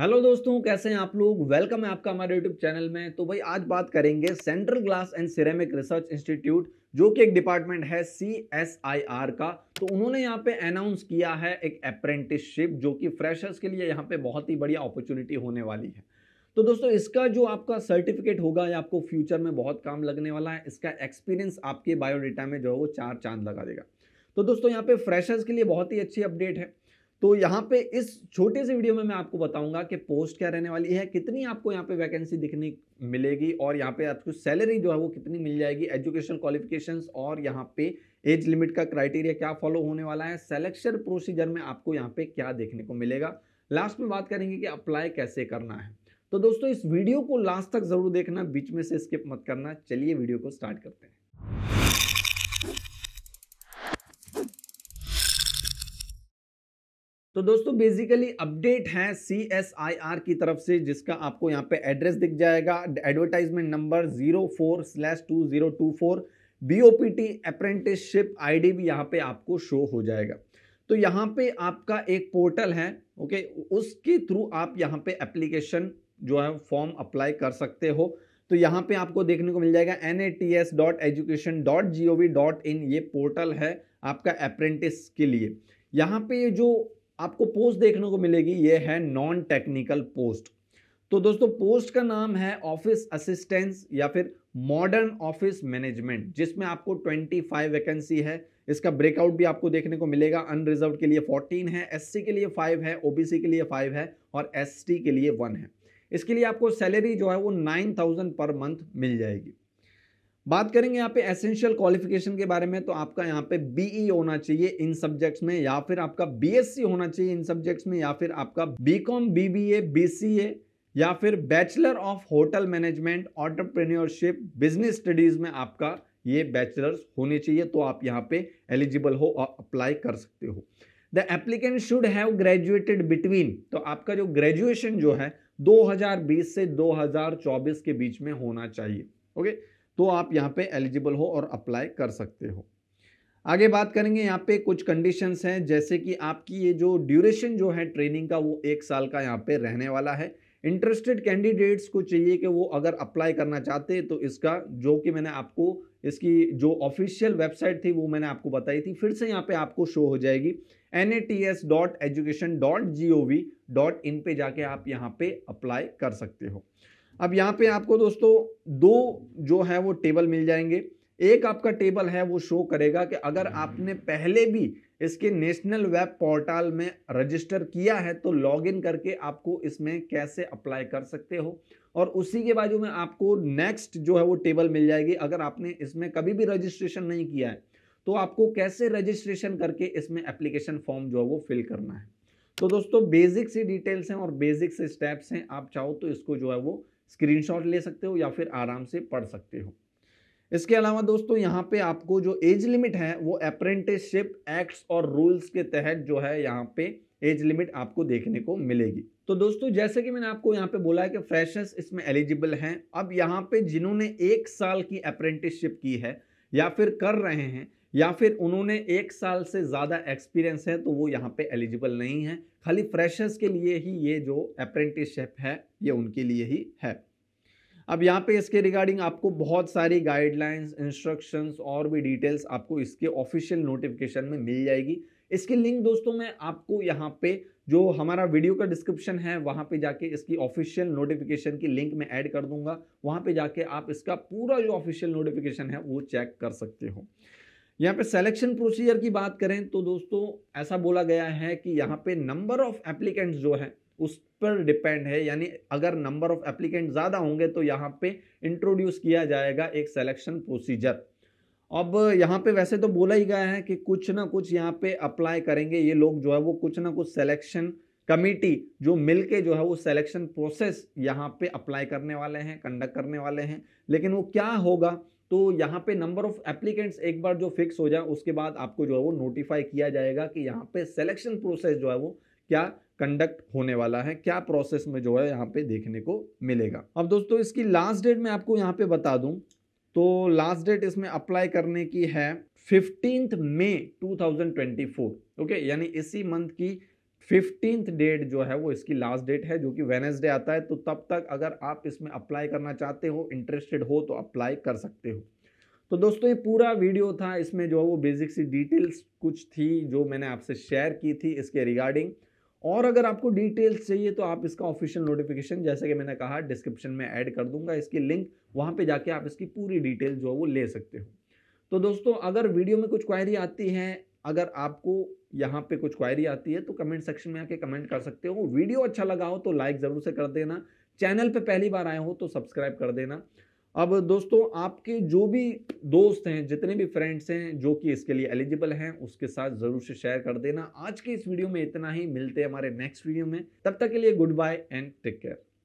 Hello दोस्तों कैसे हैं आप लोग वेलकम है आपका हमारे यूट्यूब चैनल में तो भाई आज बात करेंगे central glass and ceramic research institute जो कि एक डिपार्टमेंट है सी एस आई आर का तो उन्होंने यहाँ पे अनाउंस किया है एक अप्रेंटिसशिप जो कि फ्रेशर्स के लिए यहाँ पे बहुत ही बढ़िया अपॉर्चुनिटी होने वाली है तो दोस्तों इसका जो आपका सर्टिफिकेट होगा या आपको फ्यूचर में बहुत काम लगने वाला है इसका एक्सपीरियंस आपके बायोडेटा में जो है वो चार चांद लगा देगा तो दोस्तों यहाँ पे फ्रेशर्स के लिए बहुत ही अच्छी अपडेट है तो यहाँ पे इस छोटे से वीडियो में मैं आपको बताऊंगा कि पोस्ट क्या रहने वाली है कितनी आपको यहाँ पे वैकेंसी दिखने मिलेगी और यहाँ पे आपको सैलरी जो है वो कितनी मिल जाएगी एजुकेशन क्वालिफिकेशन और यहाँ पे एज लिमिट का क्राइटेरिया क्या फॉलो होने वाला है सेलेक्शन प्रोसीजर में आपको यहाँ पे क्या देखने को मिलेगा लास्ट में बात करेंगे कि अप्लाई कैसे करना है तो दोस्तों इस वीडियो को लास्ट तक जरूर देखना बीच में से स्किप मत करना चलिए वीडियो को स्टार्ट करते हैं तो दोस्तों बेसिकली अपडेट है सी एस आई आर की तरफ से जिसका आपको यहाँ पे एड्रेस दिख जाएगा advertisement number zero four slash two zero two four B O P T apprenticeship I D भी यहाँ पे आपको शो हो जाएगा तो यहाँ पे आपका एक पोर्टल है ओके उसके थ्रू आप यहाँ पे एप्लीकेशन जो है फॉर्म अप्लाई कर सकते हो तो यहाँ पे आपको देखने को मिल जाएगा N A T S dot education dot G O V dot in ये पोर्टल है आपका अप्रेंटिस के लिए यहाँ पे जो आपको पोस्ट देखने को मिलेगी ये है नॉन टेक्निकल पोस्ट तो दोस्तों पोस्ट का नाम है ऑफिस असिस्टेंस या फिर मॉडर्न ऑफिस मैनेजमेंट जिसमें आपको 25 वैकेंसी है इसका ब्रेकआउट भी आपको देखने को मिलेगा अनरिजर्व के लिए 14 है एससी के लिए 5 है ओबीसी के लिए 5 है और एसटी के लिए 1 है इसके लिए आपको सैलरी जो है वो 9000 पर मंथ मिल जाएगी बात करेंगे यहाँ पे एसेंशियल क्वालिफिकेशन के बारे में तो आपका यहाँ पे बीई e होना चाहिए इन सब्जेक्ट्स में या फिर आपका बीएससी होना चाहिए इन सब्जेक्ट्स में या फिर आपका बीकॉम बीबीए बीसीए या फिर bachelor of hotel management entrepreneurship business studies में आपका ये बैचलर्स होने चाहिए तो आप यहाँ पे एलिजिबल हो और अप्लाई कर सकते हो the applicant should have graduated between तो आपका जो ग्रेजुएशन जो है 2020 से 2024 के बीच में होना चाहिए ओके okay? तो आप यहाँ पे एलिजिबल हो और अप्लाई कर सकते हो आगे बात करेंगे यहाँ पे कुछ कंडीशंस हैं जैसे कि आपकी ये जो ड्यूरेशन जो है ट्रेनिंग का वो एक साल का यहाँ पे रहने वाला है इंटरेस्टेड कैंडिडेट्स को चाहिए कि वो अगर अप्लाई करना चाहते तो इसका जो कि मैंने आपको इसकी जो ऑफिशियल वेबसाइट थी वो मैंने आपको बताई थी फिर से यहाँ पे आपको शो हो जाएगी N A T S dot education dot G O V dot in पर जाके आप यहाँ पे अप्लाई कर सकते हो अब यहाँ पे आपको दोस्तों दो जो है वो टेबल मिल जाएंगे एक आपका टेबल है वो शो करेगा कि अगर हम्म। आपने पहले भी इसके नेशनल वेब पोर्टल में रजिस्टर किया है तो लॉगिन करके आपको इसमें कैसे अप्लाई कर सकते हो और उसी के बाजू में आपको नेक्स्ट जो है वो टेबल मिल जाएगी अगर आपने इसमें कभी भी रजिस्ट्रेशन नहीं किया है तो आपको कैसे रजिस्ट्रेशन करके इसमें एप्लीकेशन फॉर्म जो है वो फिल करना है तो दोस्तों बेसिक सी डिटेल्स हैं और बेसिक से स्टेप्स हैं आप चाहो तो इसको जो है वो स्क्रीनशॉट ले सकते हो या फिर आराम से पढ़ सकते हो इसके अलावा दोस्तों यहाँ पे आपको जो एज लिमिट है वो अप्रेंटिसशिप एक्ट्स और रूल्स के तहत जो है यहाँ पे एज लिमिट आपको देखने को मिलेगी तो दोस्तों जैसे कि मैंने आपको यहाँ पे बोला है कि फ्रेशर्स इसमें एलिजिबल हैं अब यहाँ पे जिन्होंने एक साल की अप्रेंटिसशिप की है या फिर कर रहे हैं या फिर उन्होंने एक साल से ज़्यादा एक्सपीरियंस है तो वो यहाँ पे एलिजिबल नहीं है खाली फ्रेशर्स के लिए ही ये जो अप्रेंटिसशिप है ये उनके लिए ही है अब यहाँ पे इसके रिगार्डिंग आपको बहुत सारी गाइडलाइंस इंस्ट्रक्शंस और भी डिटेल्स आपको इसके ऑफिशियल नोटिफिकेशन में मिल जाएगी इसकी लिंक दोस्तों मैं आपको यहाँ पे जो हमारा वीडियो का डिस्क्रिप्शन है वहाँ पे जाके इसकी ऑफिशियल नोटिफिकेशन की लिंक में ऐड कर दूंगा वहाँ पे जाके आप इसका पूरा जो ऑफिशियल नोटिफिकेशन है वो चेक कर सकते हो यहाँ पे सेलेक्शन प्रोसीजर की बात करें तो दोस्तों ऐसा बोला गया है कि यहाँ पे नंबर ऑफ एप्लीकेंट्स जो है उस पर डिपेंड है यानी अगर नंबर ऑफ एप्लीकेंट ज़्यादा होंगे तो यहाँ पे इंट्रोड्यूस किया जाएगा एक सेलेक्शन प्रोसीजर अब यहाँ पे वैसे तो बोला ही गया है कि कुछ ना कुछ यहाँ पे अप्लाई करेंगे ये लोग जो है वो कुछ ना कुछ सेलेक्शन कमेटी जो मिलके जो है वो सिलेक्शन प्रोसेस यहाँ पे अप्लाई करने वाले हैं कंडक्ट करने वाले हैं लेकिन वो क्या होगा तो यहाँ पे नंबर ऑफ एप्लीकेंट्स एक बार जो फिक्स हो जाए उसके बाद आपको जो है वो नोटिफाई किया जाएगा कि यहाँ पे सिलेक्शन प्रोसेस जो है वो क्या कंडक्ट होने वाला है क्या प्रोसेस में जो है यहाँ पे देखने को मिलेगा अब दोस्तों इसकी लास्ट डेट मैं आपको यहाँ पे बता दूँ तो लास्ट डेट इसमें अप्लाई करने की है फिफ्टींथ मे टू ओके यानी इसी मंथ की फिफ्टींथ डेट जो है वो इसकी लास्ट डेट है जो कि वेनेसडे आता है तो तब तक अगर आप इसमें अप्लाई करना चाहते हो इंटरेस्टेड हो तो अप्लाई कर सकते हो तो दोस्तों ये पूरा वीडियो था इसमें जो है वो बेसिक सी डिटेल्स कुछ थी जो मैंने आपसे शेयर की थी इसके रिगार्डिंग और अगर आपको डिटेल्स चाहिए तो आप इसका ऑफिशियल नोटिफिकेशन जैसे कि मैंने कहा डिस्क्रिप्शन में ऐड कर दूंगा इसकी लिंक वहाँ पे जाके आप इसकी पूरी डिटेल जो है वो ले सकते हो तो दोस्तों अगर वीडियो में कुछ क्वायरी आती है अगर आपको यहाँ पे कुछ क्वायरी आती है तो कमेंट सेक्शन में आके कमेंट कर सकते हो वीडियो अच्छा लगा हो तो लाइक ज़रूर से कर देना चैनल पे पहली बार आए हो तो सब्सक्राइब कर देना अब दोस्तों आपके जो भी दोस्त हैं जितने भी फ्रेंड्स हैं जो कि इसके लिए एलिजिबल हैं उसके साथ ज़रूर से शेयर कर देना आज के इस वीडियो में इतना ही मिलते हैं हमारे नेक्स्ट वीडियो में तब तक के लिए good bye and take care